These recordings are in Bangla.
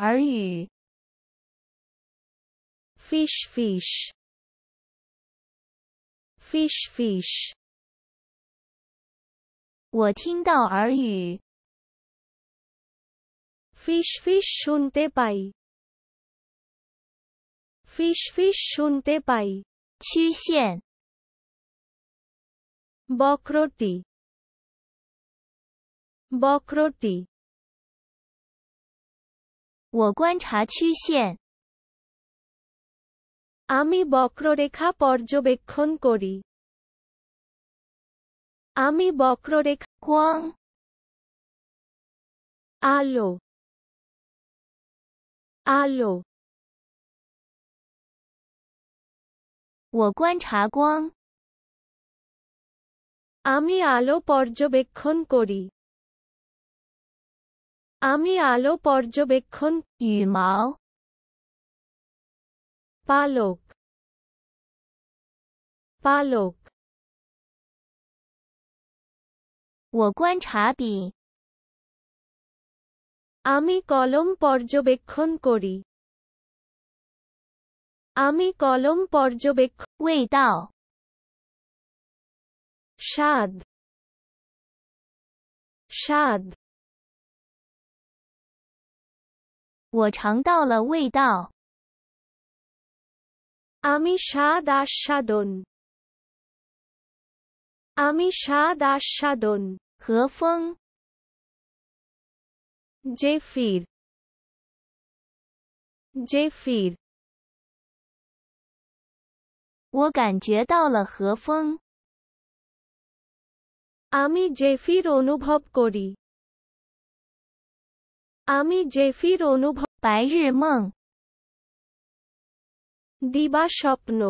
耳语，fish fish fish fish。我听到耳语，fish fish s h n 顺带 by，fish fish s h n 顺带 by 曲线，bokroti bokroti。我观察曲线。আমি বক্ররেখা পর্যবেক্ষণ করি আমি বক্ররেখা কোয়াং আলো আলো আমি আলো পর্যবেক্ষণ করি আমি আলো পর্যবেক্ষণ মাও পালক পালক আমি কলম পর্যবেক্ষণ করি আমি কলম পর্যবেক্ষণ সাদ স্বাদ 我尝到了味道。আমি শাড়া শাড়ন। আমি শাড়া শাড়ন。和风。জেফির。জেফির。我感觉到了和风。আমি জেফির অনুভব করি。আমি জেফির অনুভব 白日梦 দিবা স্বপ্ন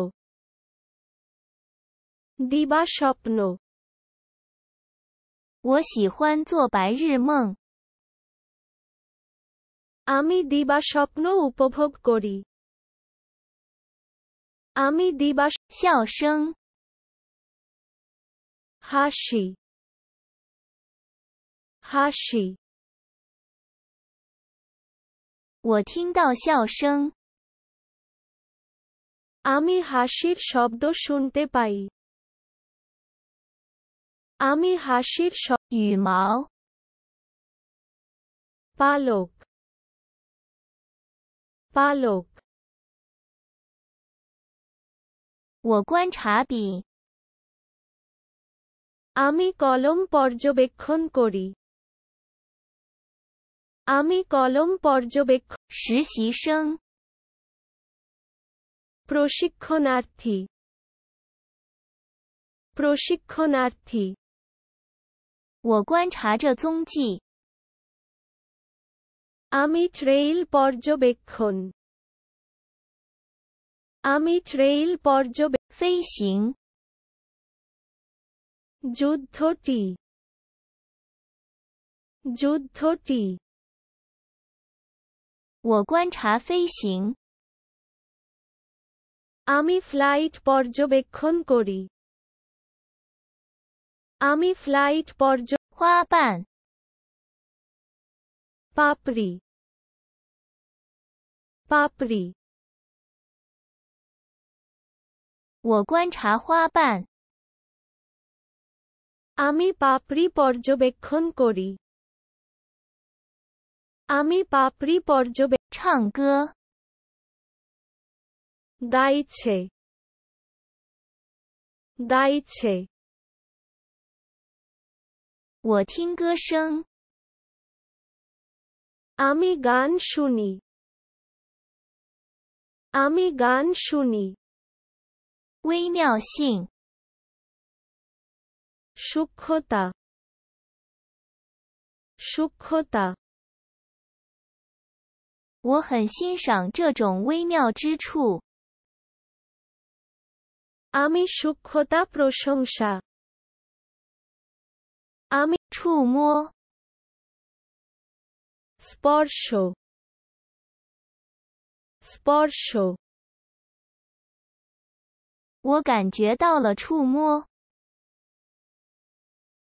দিবা স্বপ্ন 我喜欢做白日梦 আমি দিবা স্বপ্ন উপভোগ করি আমি দিবা 笑声 হাসি হাসি 我听到笑声。আমি হাসির শব্দ শুনতে পাই আমি হাসির শব্দ 羽毛 পালক পালক 我观察笔 আমি কলম পর্যবেক্ষণ করি আমি কলম পর্যবেক্ষণ 实习生 প্রশিক্ষণার্থী প্রশিক্ষণার্থী 我观察着踪迹 আমি ট্রেইল পর্যবেক্ষণ আমি ট্রেইল পর্যবেক্ষণ যুদ্ধটি যুদ্ধটি 我观察飞行。আমি ফ্লাইট পর্যন্ত এক খুঁজ করি। আমি ফ্লাইট পর্যন্ত ফুলের পাপড়ি। পাপড়ি। 我观察花瓣。আমি পাপড়ি পর্যন্ত এক খুঁজ করি。আমি পাপড়ি পর্যবে 唱歌 দাইছে দাইছে 我听歌声 আমি গান শুনি আমি গান শুনি 微妙性 সূক্ষ্মতা সূক্ষ্মতা 我很欣赏这种微妙之处。अमी श ु क ् र द ा प ् र ो श s p o अमी 觸摸。स्पोर्शो。स ् प ो我感觉到了触摸。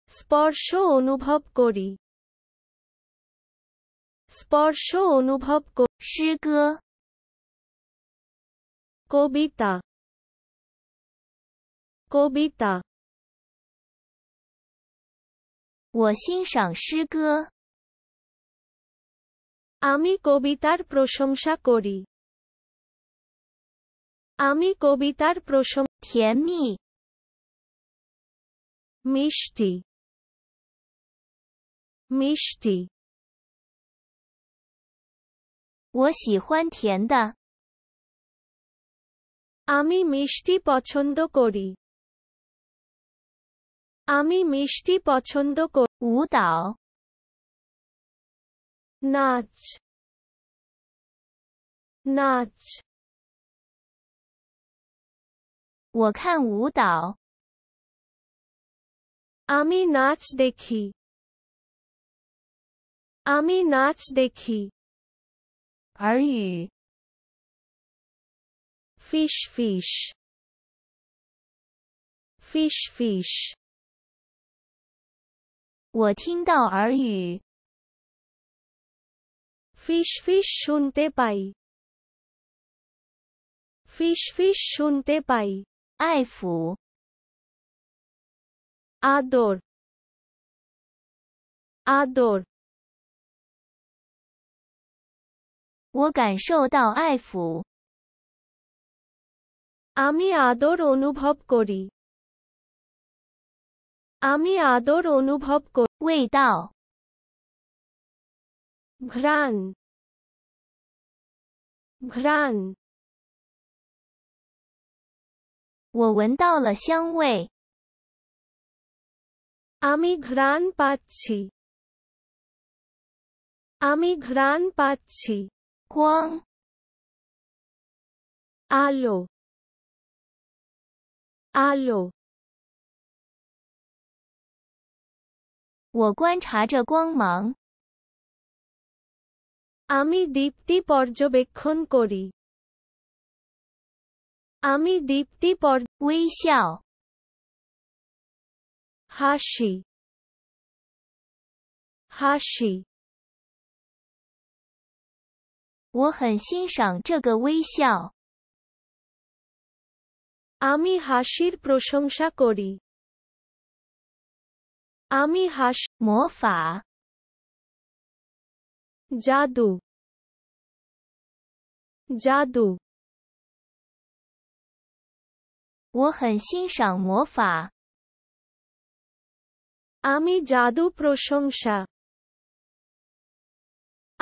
p o प ो र ् श ो नुभव क ो স্পর্শ অনুভব কবিতা কবিতা আমি কবিতার প্রশংসা করি আমি কবিতার প্রশংসা মিষ্টি মিষ্টি 我喜欢甜的。আমি মিষ্টি পছন্দ করি。আমি মিষ্টি পছন্দ করি。舞蹈。নাচ。নাচ。我看舞蹈。আমি নাচ দেখি。আমি নাচ দেখি。re fish fish fish fish 我听到耳语。ফিশ ফিশ শুনতে পাই ফিশ ফিশ শুনতে পাই আইফু আদর আদর 我感受到爱抚。আমি আদৌ রনু ভব করি。আমি আদৌ রনু ভব করি。味道。গ্রান。গ্রান。我闻到了香味。আমি গ্রান পাচ্ছি。আমি গ্রান পাচ্ছি。光，阿洛，阿洛，我观察着光芒。我观察着光芒。微笑。哈希。哈希。我很欣赏这个微笑。আমি হাসিত প্রশংসা করি。আমি হাস মোফা জাদু জাদু。我很欣赏魔法。আমি জাদু প্রশংসা。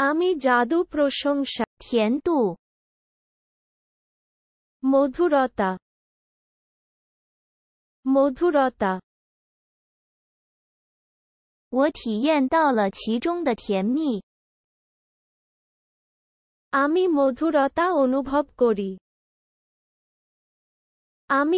আমি জাদু প্রশংসা থিয়েন্তু মধুরতা মধুরতা ও থিয়েন আমি মধুরতা অনুভব করি আমি